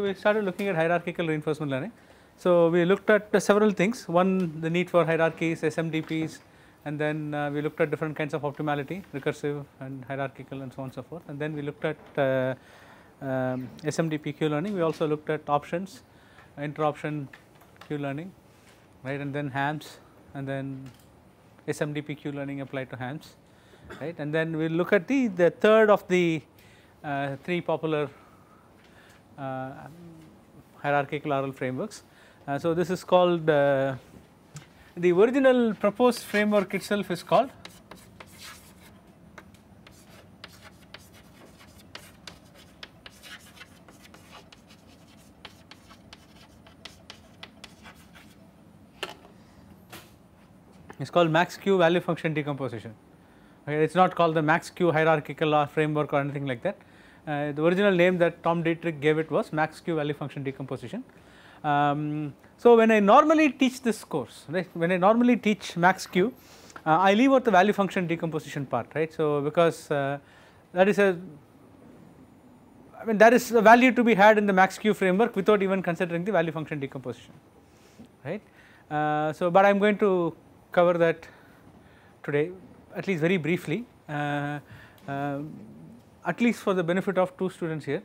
So, we started looking at hierarchical reinforcement learning. So, we looked at several things one the need for hierarchies, SMDPs and then uh, we looked at different kinds of optimality recursive and hierarchical and so on and so forth and then we looked at uh, um, SMDP Q learning we also looked at options interoption Q learning right and then HAMS and then SMDP Q learning applied to HAMS right and then we look at the, the third of the uh, three popular uh, hierarchical RL frameworks. Uh, so, this is called uh, the original proposed framework itself is called It's called max Q value function decomposition. Okay, it's not called the max Q hierarchical or framework or anything like that. Uh, the original name that Tom Dietrich gave it was max Q value function decomposition. Um, so, when I normally teach this course, right, when I normally teach max Q, uh, I leave out the value function decomposition part, right. So, because uh, that is a, I mean that is a value to be had in the max Q framework without even considering the value function decomposition, right. Uh, so, but I am going to cover that today at least very briefly. Uh, uh, at least for the benefit of two students here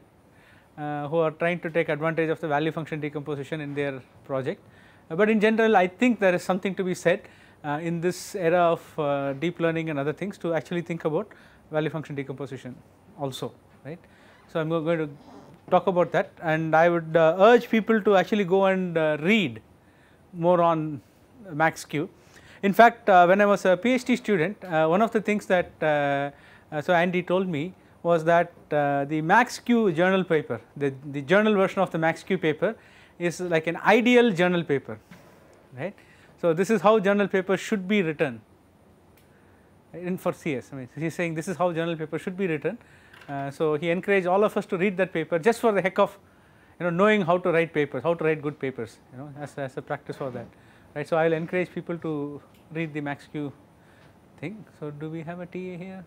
uh, who are trying to take advantage of the value function decomposition in their project. Uh, but in general I think there is something to be said uh, in this era of uh, deep learning and other things to actually think about value function decomposition also right. So, I am going to talk about that and I would uh, urge people to actually go and uh, read more on MaxQ. In fact, when I was a PhD student one of the things that so Andy told me was that uh, the Max Q journal paper, the, the journal version of the Max Q paper is like an ideal journal paper, right. So, this is how journal papers should be written in for CS, I mean he is saying this is how journal papers should be written. Uh, so, he encouraged all of us to read that paper just for the heck of you know knowing how to write papers, how to write good papers you know as, as a practice for that right. So, I will encourage people to read the MaxQ thing. So, do we have a TA here?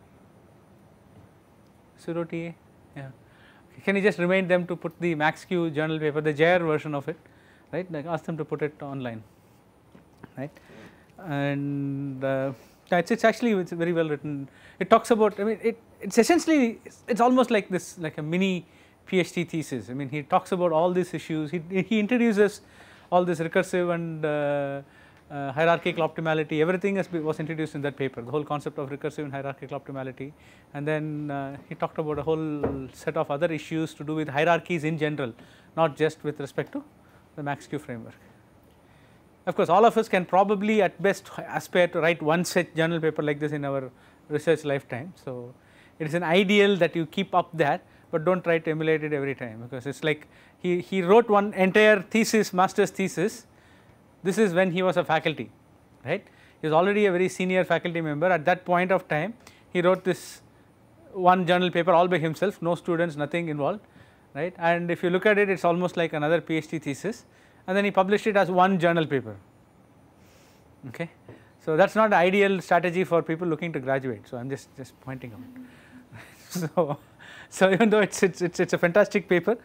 Zero TA? Yeah. Can you just remind them to put the max Q journal paper, the JR version of it, right? Like ask them to put it online, right? And uh, it's, it's actually it's very well written. It talks about, I mean, it, it's essentially, it's, it's almost like this, like a mini PhD thesis. I mean, he talks about all these issues. He, he introduces all this recursive and uh, uh, hierarchical optimality, everything was introduced in that paper, the whole concept of recursive and hierarchical optimality. And then uh, he talked about a whole set of other issues to do with hierarchies in general, not just with respect to the MaxQ framework. Of course, all of us can probably at best aspire to write one such journal paper like this in our research lifetime. So, it is an ideal that you keep up that, but do not try to emulate it every time because it is like he, he wrote one entire thesis, master's thesis this is when he was a faculty, right. He was already a very senior faculty member. At that point of time, he wrote this one journal paper all by himself, no students, nothing involved, right. And if you look at it, it is almost like another PhD thesis and then he published it as one journal paper, okay. So, that is not the ideal strategy for people looking to graduate. So, I am just, just pointing out. so, so, even though it is it's, it's, it's a fantastic paper,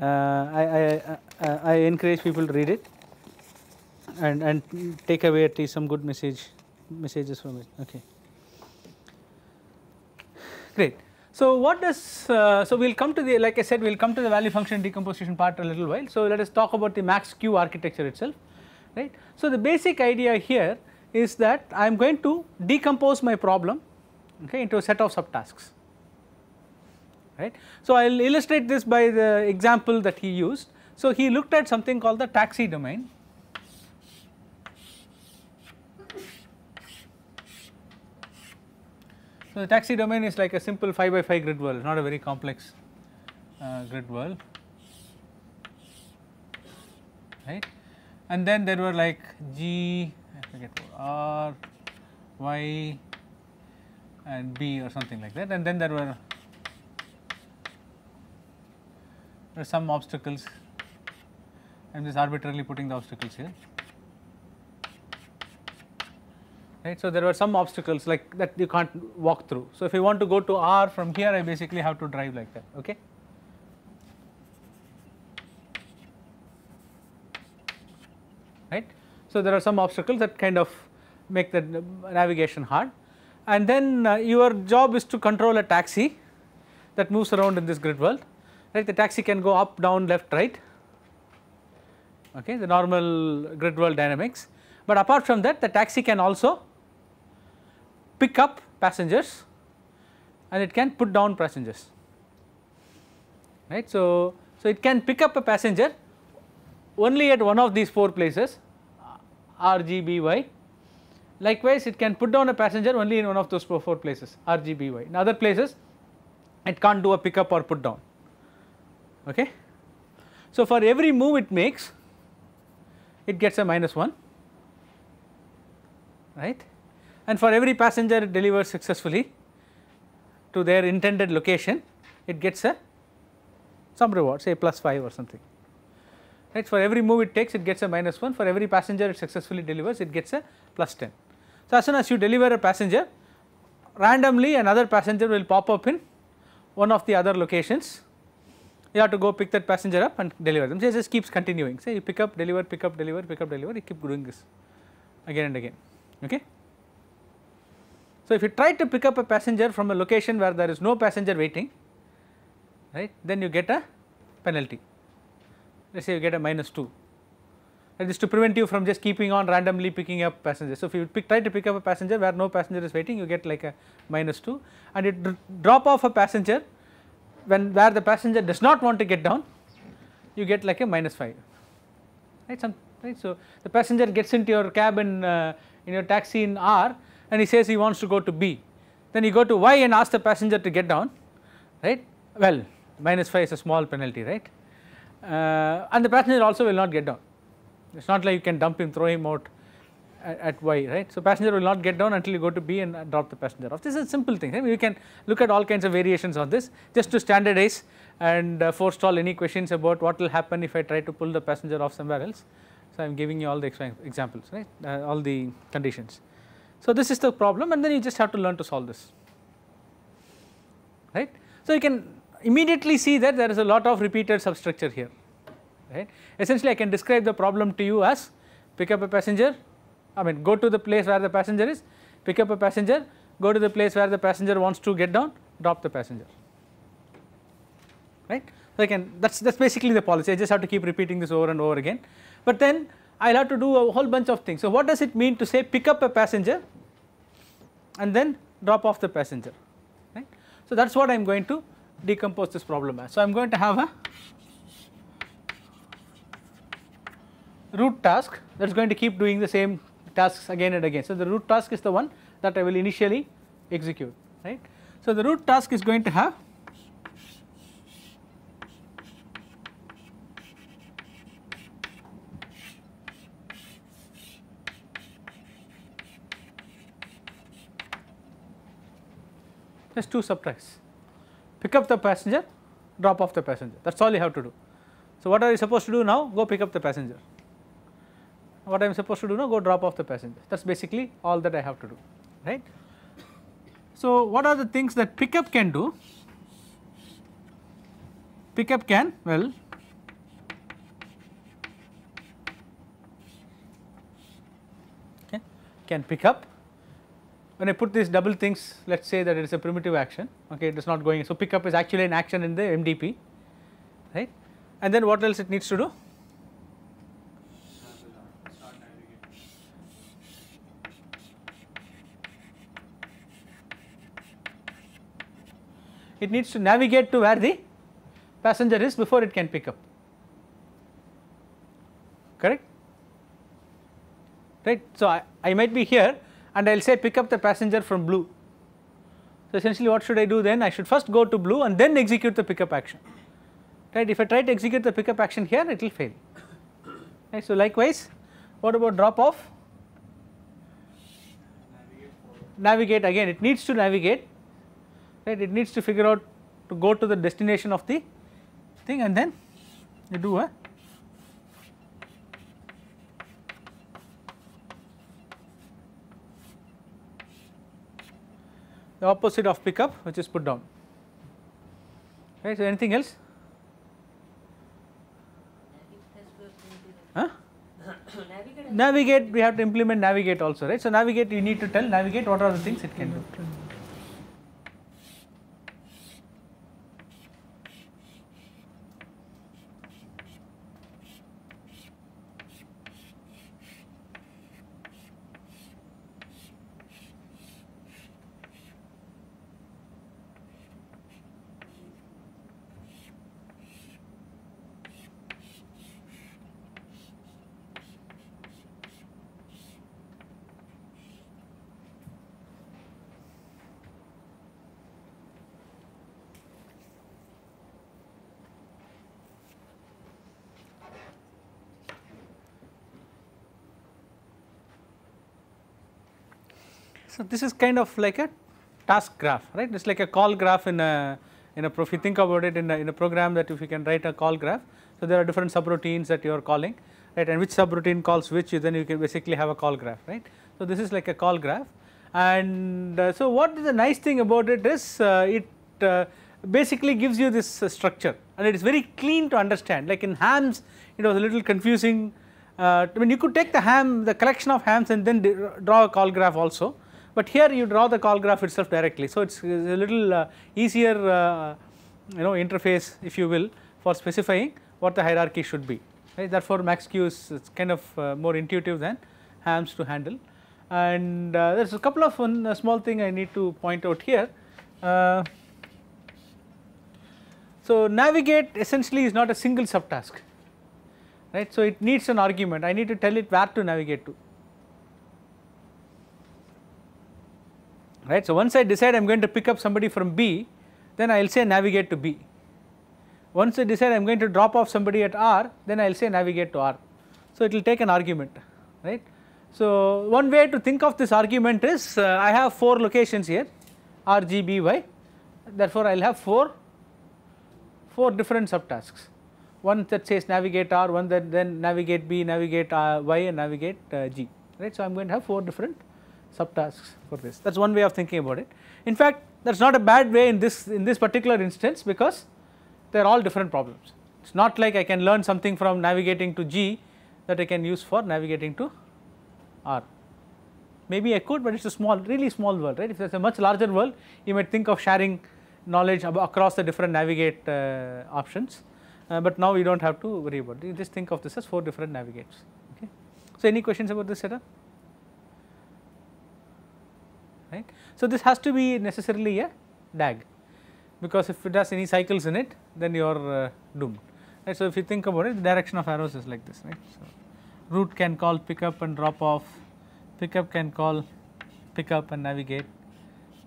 uh, I, I, I, uh, uh, I encourage people to read it and and take away at least some good message messages from it. Okay. Great. So what does uh, so we'll come to the like I said we'll come to the value function decomposition part a little while. So let us talk about the max Q architecture itself, right? So the basic idea here is that I am going to decompose my problem okay into a set of subtasks right. So I will illustrate this by the example that he used. So he looked at something called the taxi domain So, the taxi domain is like a simple 5 by 5 grid world, not a very complex uh, grid world, right. And then there were like G, I forget R, Y and B or something like that and then there were, there were some obstacles I am just arbitrarily putting the obstacles here right. So, there were some obstacles like that you can't walk through. So, if you want to go to R from here I basically have to drive like that okay. right. So, there are some obstacles that kind of make the navigation hard and then uh, your job is to control a taxi that moves around in this grid world right the taxi can go up down left right okay the normal grid world dynamics but apart from that the taxi can also pick up passengers and it can put down passengers right. So, so it can pick up a passenger only at one of these 4 places RGBY. Likewise, it can put down a passenger only in one of those 4 places RGBY. In other places, it can't do a pick up or put down. Okay. So, for every move it makes, it gets a minus 1, right and for every passenger it delivers successfully to their intended location, it gets a some reward say plus 5 or something. Right. For every move it takes it gets a minus 1, for every passenger it successfully delivers it gets a plus 10. So, as soon as you deliver a passenger randomly another passenger will pop up in one of the other locations you have to go pick that passenger up and deliver them. So, it just keeps continuing say you pick up deliver pick up deliver pick up deliver you keep doing this again and again. Okay. So, if you try to pick up a passenger from a location where there is no passenger waiting, right, then you get a penalty. Let us say you get a minus 2. That is to prevent you from just keeping on randomly picking up passengers. So, if you pick, try to pick up a passenger where no passenger is waiting, you get like a minus 2 and you drop off a passenger when where the passenger does not want to get down, you get like a minus 5, right, some, right. So, the passenger gets into your cab in, uh, in your taxi in R and he says he wants to go to B. Then you go to Y and ask the passenger to get down, right. Well, minus 5 is a small penalty, right. Uh, and the passenger also will not get down. It is not like you can dump him, throw him out at, at, Y, right. So, passenger will not get down until you go to B and drop the passenger off. This is a simple thing, right. You can look at all kinds of variations on this just to standardize and uh, forestall any questions about what will happen if I try to pull the passenger off somewhere else. So, I am giving you all the examples, right, uh, all the conditions. So, this is the problem and then you just have to learn to solve this right. So, you can immediately see that there is a lot of repeated substructure here right. Essentially I can describe the problem to you as pick up a passenger I mean go to the place where the passenger is pick up a passenger go to the place where the passenger wants to get down drop the passenger right. So, I can that is that is basically the policy I just have to keep repeating this over and over again but then I will have to do a whole bunch of things. So, what does it mean to say pick up a passenger and then drop off the passenger right. So, that is what I am going to decompose this problem as. So, I am going to have a root task that is going to keep doing the same tasks again and again. So, the root task is the one that I will initially execute right. So, the root task is going to have just 2 subtracts. Pick up the passenger, drop off the passenger, that is all you have to do. So, what are you supposed to do now? Go pick up the passenger. What I am supposed to do now? Go drop off the passenger. That is basically all that I have to do, right. So, what are the things that pickup can do? Pickup can, well, okay, can pick up when I put these double things let us say that it is a primitive action okay it is not going so pickup is actually an action in the MDP right and then what else it needs to do it needs to navigate to where the passenger is before it can pick up correct right so I, I might be here and I will say pick up the passenger from blue. So, essentially what should I do then? I should first go to blue and then execute the pickup action, right. If I try to execute the pickup action here, it will fail. Right. So, likewise, what about drop off? Navigate again, it needs to navigate, right. It needs to figure out to go to the destination of the thing and then you do a the opposite of pickup which is put down. Right. So, anything else? Huh? navigate we have to implement navigate also right. So, navigate you need to tell navigate what are the things it can do. So, this is kind of like a task graph, right? It's like a call graph in a in a if you think about it in a, in a program that if you can write a call graph. So, there are different subroutines that you are calling right and which subroutine calls which then you can basically have a call graph right. So, this is like a call graph and uh, so what is the nice thing about it is uh, it uh, basically gives you this uh, structure and it is very clean to understand like in hams it was a little confusing uh, I mean you could take the ham the collection of hams and then draw a call graph also but here you draw the call graph itself directly. So, it is a little uh, easier uh, you know interface if you will for specifying what the hierarchy should be right. Therefore, MaxQ is, kind of uh, more intuitive than hams to handle and uh, there is a couple of one uh, small thing I need to point out here. Uh, so, navigate essentially is not a single subtask right. So, it needs an argument I need to tell it where to navigate to right. So, once I decide I am going to pick up somebody from B, then I will say navigate to B. Once I decide I am going to drop off somebody at R, then I will say navigate to R. So, it will take an argument, right. So, one way to think of this argument is uh, I have 4 locations here R, G, B, Y. Therefore, I will have 4, 4 different subtasks. One that says navigate R, one that then navigate B, navigate uh, Y and navigate uh, G, right. So, I am going to have 4 different subtasks for this. That is one way of thinking about it. In fact, that is not a bad way in this in this particular instance because they are all different problems. It is not like I can learn something from navigating to G that I can use for navigating to R. Maybe I could, but it is a small, really small world, right. If there is a much larger world, you might think of sharing knowledge across the different navigate uh, options, uh, but now you do not have to worry about it. You just think of this as 4 different navigates. Okay. So, any questions about this setup? right. So, this has to be necessarily a DAG because if it has any cycles in it then you are uh, doomed right. So, if you think about it the direction of arrows is like this right. So, root can call pick up and drop off, pick up can call pick up and navigate,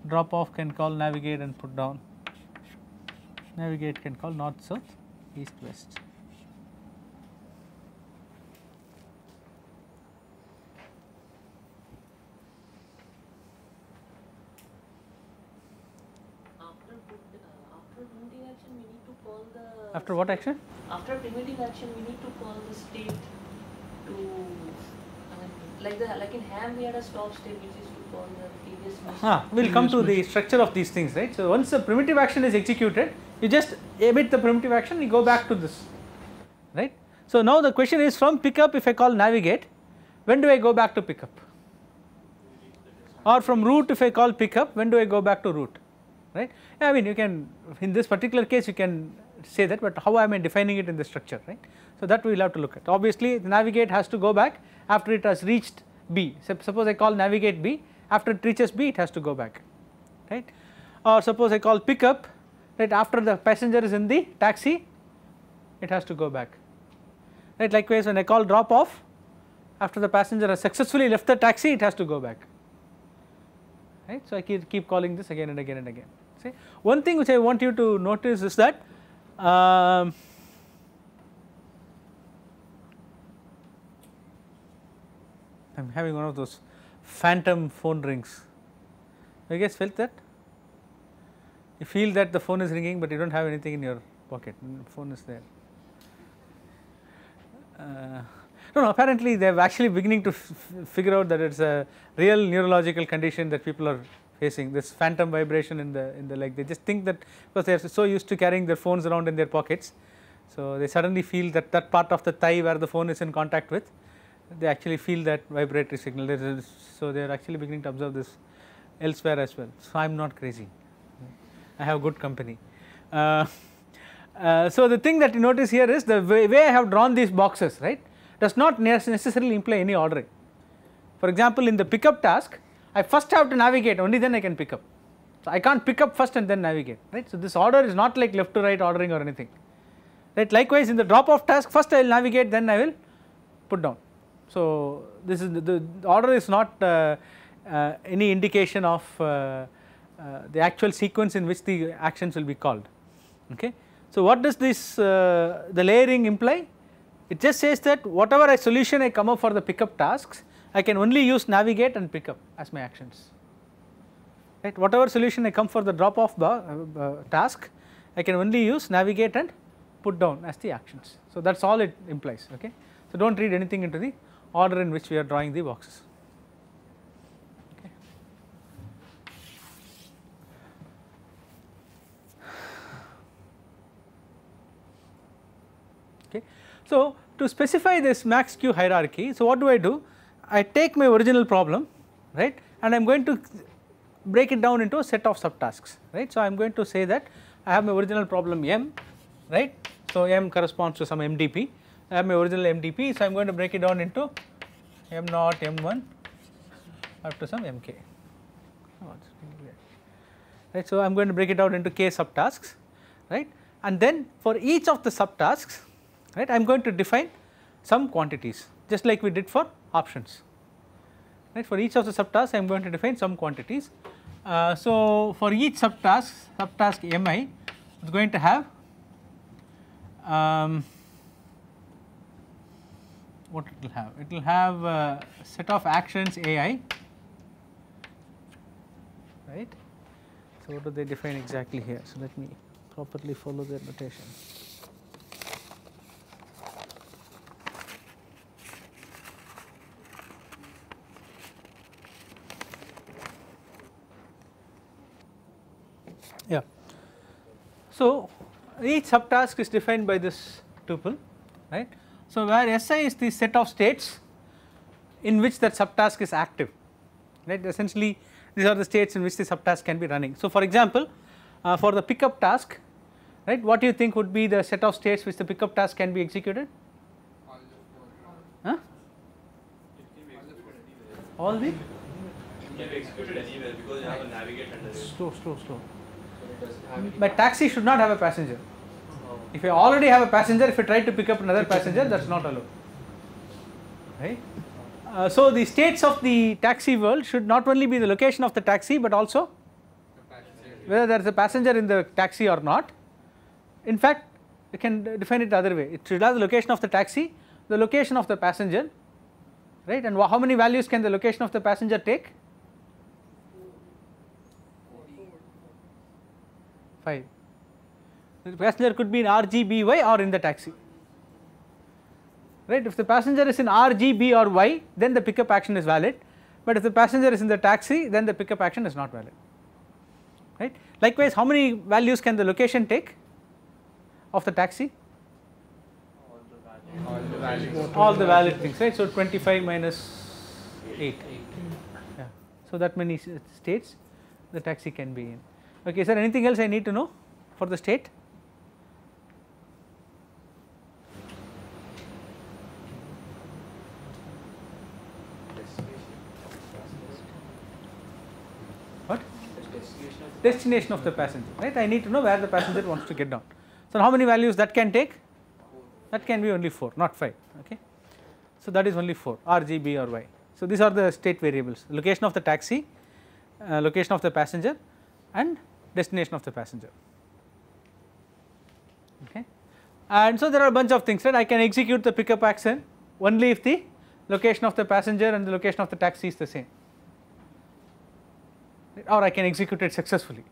drop off can call navigate and put down, navigate can call north south east west. After what action? After primitive action, we need to call the state to, like the like in Ham, we had a stop state which is to call the previous. machine. Ah, we'll previous come to the structure of these things, right? So once the primitive action is executed, you just emit the primitive action, you go back to this, right? So now the question is from pickup, if I call navigate, when do I go back to pickup? Or from root, if I call pickup, when do I go back to root? right. I mean you can in this particular case you can say that, but how am I defining it in the structure, right. So, that we will have to look at. Obviously, the navigate has to go back after it has reached B. So, suppose I call navigate B, after it reaches B, it has to go back, right. Or suppose I call pickup, right, after the passenger is in the taxi, it has to go back, right. Likewise, when I call drop off, after the passenger has successfully left the taxi, it has to go back, right. So, I keep, keep calling this again and again and again. See, one thing which I want you to notice is that um, I am having one of those phantom phone rings. Have you guys felt that? You feel that the phone is ringing, but you do not have anything in your pocket, the mm, phone is there. Uh, no, no, apparently they are actually beginning to figure out that it is a real neurological condition that people are facing this phantom vibration in the in the leg. They just think that because they are so used to carrying their phones around in their pockets. So, they suddenly feel that that part of the thigh where the phone is in contact with, they actually feel that vibratory signal. so, they are actually beginning to observe this elsewhere as well. So, I am not crazy, I have good company. Uh, uh, so, the thing that you notice here is the way, way, I have drawn these boxes right does not necessarily imply any ordering. For example, in the pickup task I first have to navigate only then I can pick up. So, I can't pick up first and then navigate right. So, this order is not like left to right ordering or anything right. Likewise, in the drop off task first I will navigate then I will put down. So, this is the, the order is not uh, uh, any indication of uh, uh the actual sequence in which the actions will be called. Okay. So, what does this uh, the layering imply? It just says that whatever a solution I come up for the pickup tasks, I can only use navigate and pick up as my actions. Right? Whatever solution I come for the drop off bar, uh, uh, task, I can only use navigate and put down as the actions. So, that is all it implies. Okay? So, do not read anything into the order in which we are drawing the boxes. okay. So, to specify this max queue hierarchy, so what do I do? I take my original problem right and I am going to break it down into a set of subtasks right. So, I am going to say that I have my original problem m right. So, m corresponds to some MDP I have my original MDP. So, I am going to break it down into m naught m1 up to some mk right. So, I am going to break it out into k subtasks right and then for each of the subtasks right I am going to define some quantities just like we did for options. Right. For each of the subtasks I am going to define some quantities. Uh, so, for each subtask, subtask mi is going to have um, what it will have? It will have a set of actions ai right. So, what do they define exactly here? So, let me properly follow their notation. So, each subtask is defined by this tuple right. So, where Si is the set of states in which that subtask is active right essentially these are the states in which the subtask can be running. So, for example, uh, for the pickup task right what do you think would be the set of states which the pickup task can be executed? Huh? All the? It can be executed anywhere because you have a navigate and Slow, slow, slow. But taxi should not have a passenger. Oh. If you already have a passenger, if you try to pick up another passenger, that's not allowed. Right? Uh, so the states of the taxi world should not only be the location of the taxi, but also whether there is a passenger in the taxi or not. In fact, you can define it the other way. It should have the location of the taxi, the location of the passenger, right? And how many values can the location of the passenger take? 5. The passenger could be in RGBY or in the taxi. Right? If the passenger is in RGB or Y, then the pickup action is valid, but if the passenger is in the taxi, then the pickup action is not valid. Right? Likewise, how many values can the location take of the taxi? All the valid, All the valid, things, right? So 25 minus 8. Yeah. So that many states the taxi can be in. Okay, is there anything else I need to know for the state? What? Destination of the passenger, right? I need to know where the passenger wants to get down. So, how many values that can take? That can be only 4, not 5. Okay. So, that is only 4 R, G, B or Y. So, these are the state variables location of the taxi, uh, location of the passenger and destination of the passenger. Okay. And so, there are a bunch of things right I can execute the pickup action only if the location of the passenger and the location of the taxi is the same right? or I can execute it successfully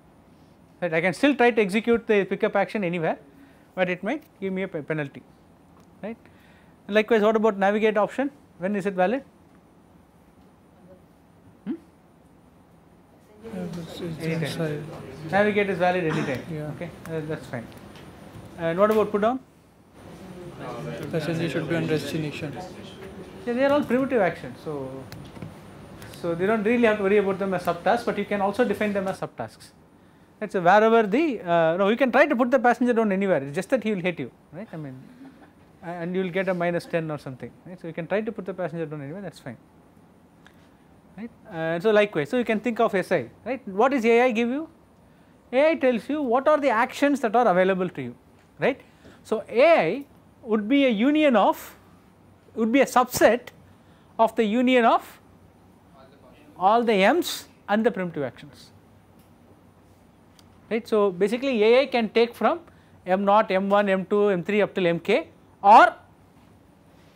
right I can still try to execute the pickup action anywhere but it might give me a penalty right. And likewise what about navigate option when is it valid? Hmm? Yeah, Navigate is valid anytime. Yeah. Okay, uh, that's fine. And what about put down? Passenger should be on destination. Yeah, they are all primitive actions. So, so they don't really have to worry about them as subtasks, but you can also define them as subtasks. That's so wherever the uh, no, you can try to put the passenger down anywhere. It's just that he will hate you, right? I mean, and you will get a minus ten or something. Right? So you can try to put the passenger down anywhere. That's fine. Right? And uh, so likewise, so you can think of SI. Right? What does AI give you? AI tells you what are the actions that are available to you, right. So, AI would be a union of, would be a subset of the union of all the M's and the primitive actions, right. So, basically AI can take from M0, M1, M2, M3 up till Mk or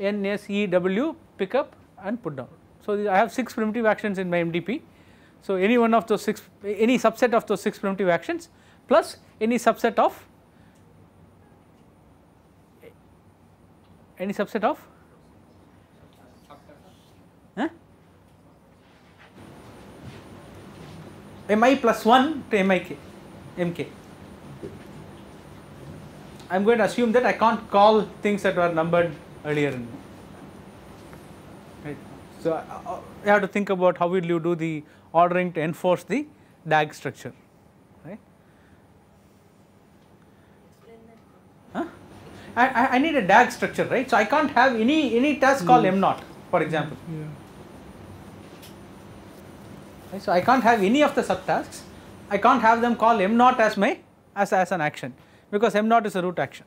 NSEW pick up and put down. So, I have 6 primitive actions in my MDP so, any one of those 6 any subset of those 6 primitive actions plus any subset of any subset of huh? mi plus 1 to m i k m k. I mk. I am going to assume that I can't call things that were numbered earlier so, uh, you uh, have to think about how will you do the ordering to enforce the DAG structure, right. Huh? I, I need a DAG structure, right. So, I can't have any, any task called M0 hmm. for example. Yeah. Right? So, I can't have any of the subtasks, I can't have them call M0 as my, as, as an action because M0 is a root action.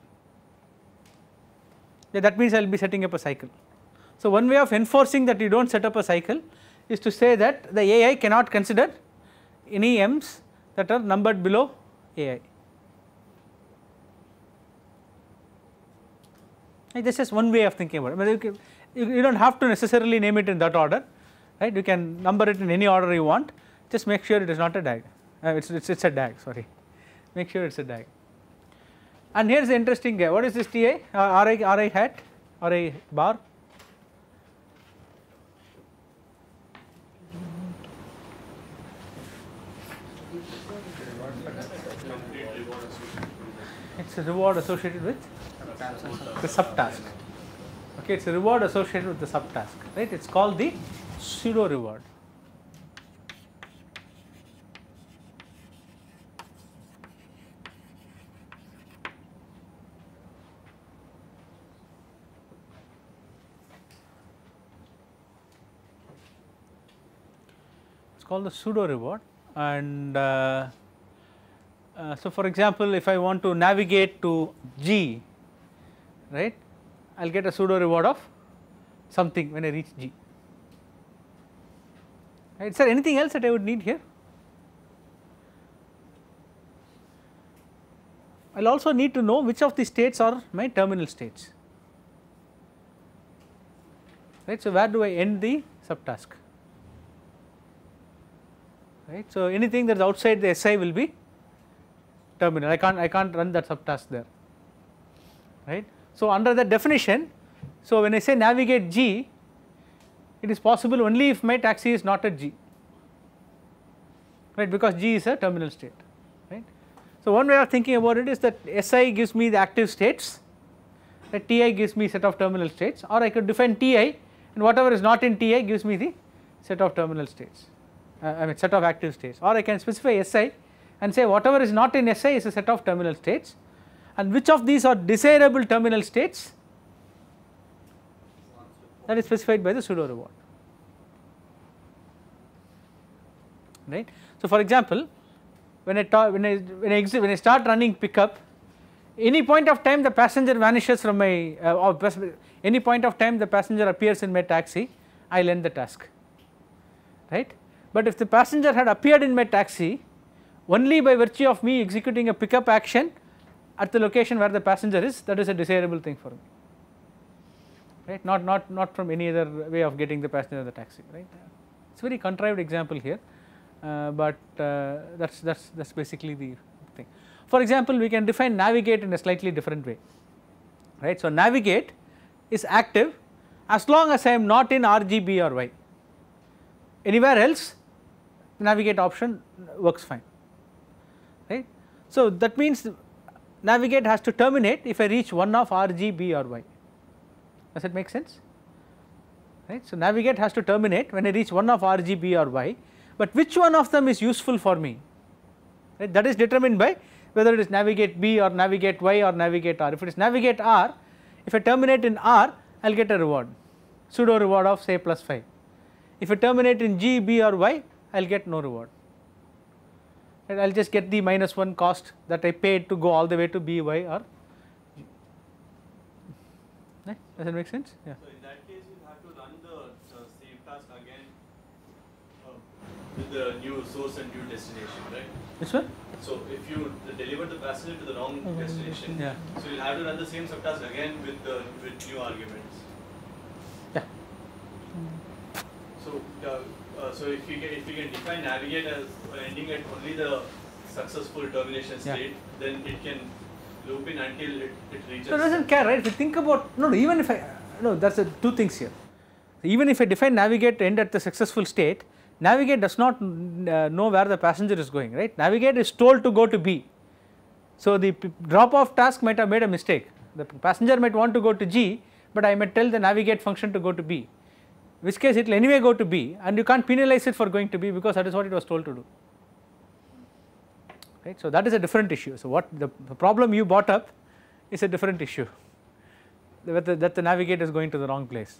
Yeah, that means I will be setting up a cycle. So, one way of enforcing that you do not set up a cycle is to say that the AI cannot consider any m's that are numbered below AI. this is one way of thinking about it. But you, can, you, you do not have to necessarily name it in that order, right? You can number it in any order you want. Just make sure it is not a DAG. Uh, it's, it's it's a DAG. Sorry, make sure it's a DAG. And here's the interesting guy. What is this TI? Uh, RI RI hat, RI bar. It's a reward associated with the subtask. Okay, it's a reward associated with the subtask, right? It's called the pseudo reward. It's called the pseudo reward and uh, uh, so, for example, if I want to navigate to G, right, I will get a pseudo reward of something when I reach G. Right. Is there anything else that I would need here? I will also need to know which of the states are my terminal states. Right. So, where do I end the subtask? Right. So, anything that is outside the SI will be terminal. I can't I can't run that subtask there, right? So under that definition, so when I say navigate G, it is possible only if my taxi is not at G, right? Because G is a terminal state, right? So one way of thinking about it is that Si gives me the active states, that Ti gives me set of terminal states, or I could define Ti and whatever is not in Ti gives me the set of terminal states. Uh, I mean set of active states or I can specify Si and say whatever is not in SI is a set of terminal states and which of these are desirable terminal states that is specified by the pseudo reward right. So, for example, when I, when I when I when I start running pickup any point of time the passenger vanishes from my uh, or any point of time the passenger appears in my taxi I will end the task right. But if the passenger had appeared in my taxi only by virtue of me executing a pickup action at the location where the passenger is that is a desirable thing for me right not not not from any other way of getting the passenger in the taxi right it's very contrived example here uh, but uh, that's that's that's basically the thing for example we can define navigate in a slightly different way right so navigate is active as long as i am not in rgb or y anywhere else navigate option works fine so, that means navigate has to terminate if I reach one of R, G, B or Y. Does it make sense? Right. So, navigate has to terminate when I reach one of R, G, B or Y, but which one of them is useful for me? Right. That is determined by whether it is navigate B or navigate Y or navigate R. If it is navigate R, if I terminate in R, I will get a reward, pseudo reward of say plus 5. If I terminate in G, B or Y, I will get no reward and I will just get the minus 1 cost that I paid to go all the way to B y or right? does that make sense? Yeah. So, in that case you have to run the uh, same task again uh, with the new source and new destination right? Which one? So, if you deliver the passenger to the wrong mm -hmm. destination, yeah. so you will have to run the same subtask again with the with new arguments. Yeah. Mm -hmm. So, uh, uh, so if you can if you can define navigate as ending at only the successful termination state, yeah. then it can loop in until it, it reaches. it doesn't care, right? If you think about no, no even if I no, that's a, two things here. Even if I define navigate end at the successful state, navigate does not uh, know where the passenger is going, right? Navigate is told to go to B. So the drop off task might have made a mistake. The passenger might want to go to G, but I may tell the navigate function to go to B which case it will anyway go to B and you can't penalize it for going to B because that is what it was told to do. Right. So, that is a different issue. So, what the, the problem you brought up is a different issue that the, that the navigator is going to the wrong place.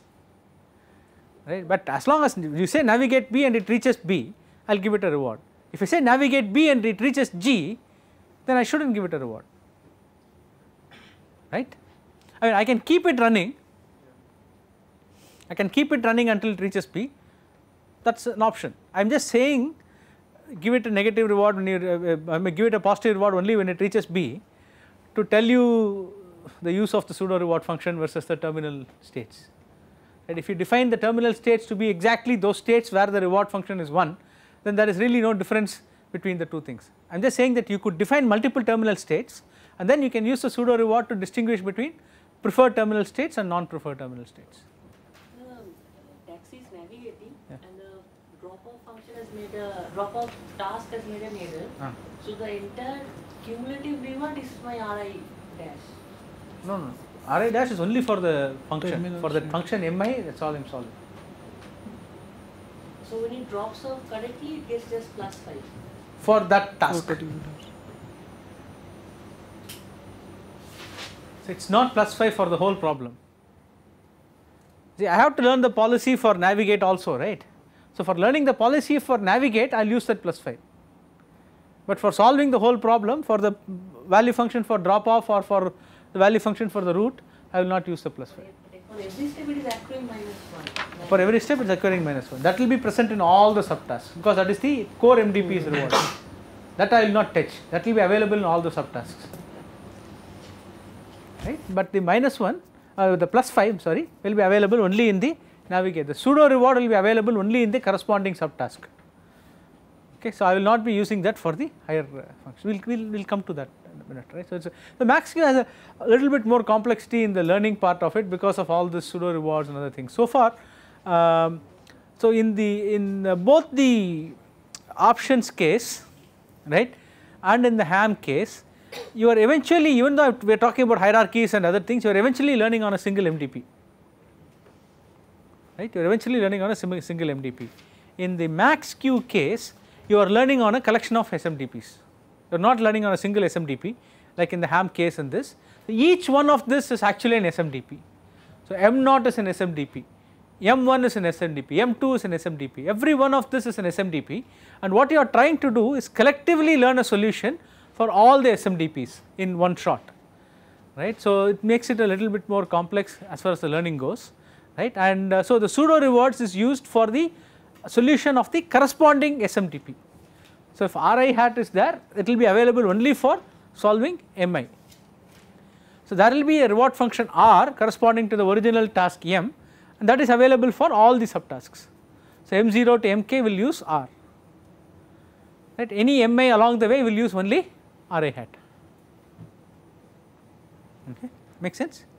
Right. But as long as you say navigate B and it reaches B, I will give it a reward. If you say navigate B and it reaches G, then I should not give it a reward. Right. I mean I can keep it running I can keep it running until it reaches P that is an option. I am just saying give it a negative reward when you uh, uh I may give it a positive reward only when it reaches B to tell you the use of the pseudo reward function versus the terminal states. And if you define the terminal states to be exactly those states where the reward function is 1 then there is really no difference between the two things. I am just saying that you could define multiple terminal states and then you can use the pseudo reward to distinguish between preferred terminal states and non preferred terminal states. has made a drop of task has made an error. Ah. So the entire cumulative reward is my RI dash. No, no. RI dash is only for the function. For the function MI, that's all I'm solving. So when it drops off correctly, it gets just plus 5. For that task. So it's not plus 5 for the whole problem. See, I have to learn the policy for navigate also, right? So, for learning the policy for navigate I will use that plus 5, but for solving the whole problem for the value function for drop off or for the value function for the root I will not use the plus 5. For every step it is accruing minus 1. For every step it is accruing minus 1 that will be present in all the subtasks because that is the core MDP's reward that I will not touch that will be available in all the subtasks right but the minus 1 uh, the plus 5 sorry will be available only in the navigate. The pseudo reward will be available only in the corresponding subtask. Okay, so I will not be using that for the higher uh, function. We'll we'll, we'll come to that in a minute, right? So it's a, the max has a, a, little bit more complexity in the learning part of it because of all the pseudo rewards and other things. So far, um, so in the in uh, both the options case, right, and in the ham case, you are eventually even though we are talking about hierarchies and other things, you are eventually learning on a single MTP right you are eventually learning on a single MDP. In the max Q case you are learning on a collection of SMDPs, you are not learning on a single SMDP like in the ham case and this. Each one of this is actually an SMDP. So, M 0 is an SMDP, M1 is an SMDP, M2 is an SMDP, every one of this is an SMDP and what you are trying to do is collectively learn a solution for all the SMDPs in one shot, right. So, it makes it a little bit more complex as far as the learning goes right and uh, so the pseudo rewards is used for the solution of the corresponding SMTP. So, if Ri hat is there it will be available only for solving Mi. So, there will be a reward function R corresponding to the original task M and that is available for all the subtasks. So, M0 to Mk will use R right any Mi along the way will use only Ri hat okay make sense.